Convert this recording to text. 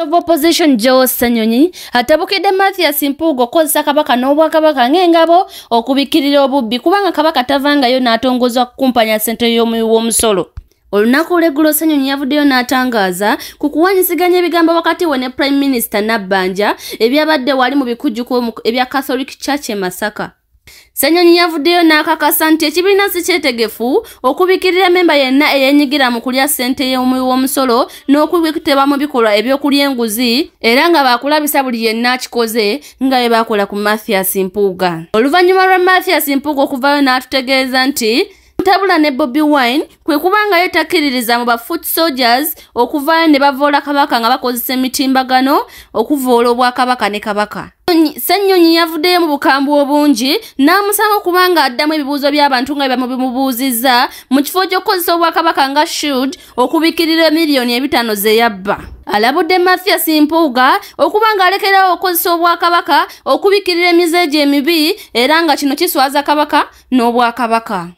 of opposition joe ssenyonyi atabukidde mathias mpuuga okukozesa kabaka n'obwakabaka ng'engabo okubikirira obubbi kubanga kabaka tavangayo n'atongoza kukumpanya ssente y'omuwi w'omusolo olunaku olweggulo ssenyonyi yavuddeyo n'atangaaza ku kuwanyisiganya ebigambo wakati we ne prime minister nabbanja ebyabadde wali mu bikujjuko ebya catholic church e masaka Ssenyonyi yavuddeyo n'akakasa nti ekibiina si kyetegefu okubikirira mmemba yenna eyeenyigira mu kulya ssente y'omuwi w'omusolo n'okubikuteba mu bikolwa eby'okulya enguzi era nga baakulabisa buli yenna akikoze nga bye baakola ku mathiyasi mpuuga oluvannyuma lwa mathiyasi mpuuga okuvaayo n'atutegeeza nti entabula ne bobi wine kwe kubanga ye takkiririza mu bafoot soldiers okuvaayo ne bavoola kabaka nga bakozesa emitimbagano okuvoola obwakabaka ne kabaka sennyonyi yavuddeyo mu bukambwe obungi n'amusanga okubanga addamu ebibuuzo by'abantu nga bibamu bimubuuzizza mu kifo ky'okukozesa obwakabaka nga shield okubikirira miliyoni ebitaano zeyabba alabudde mathias mpuuga okuba ng'alekerawo okukozesa obwakabaka okubikirira emize gyo emibi era nga kino kiswaza kabaka n'obwakabaka no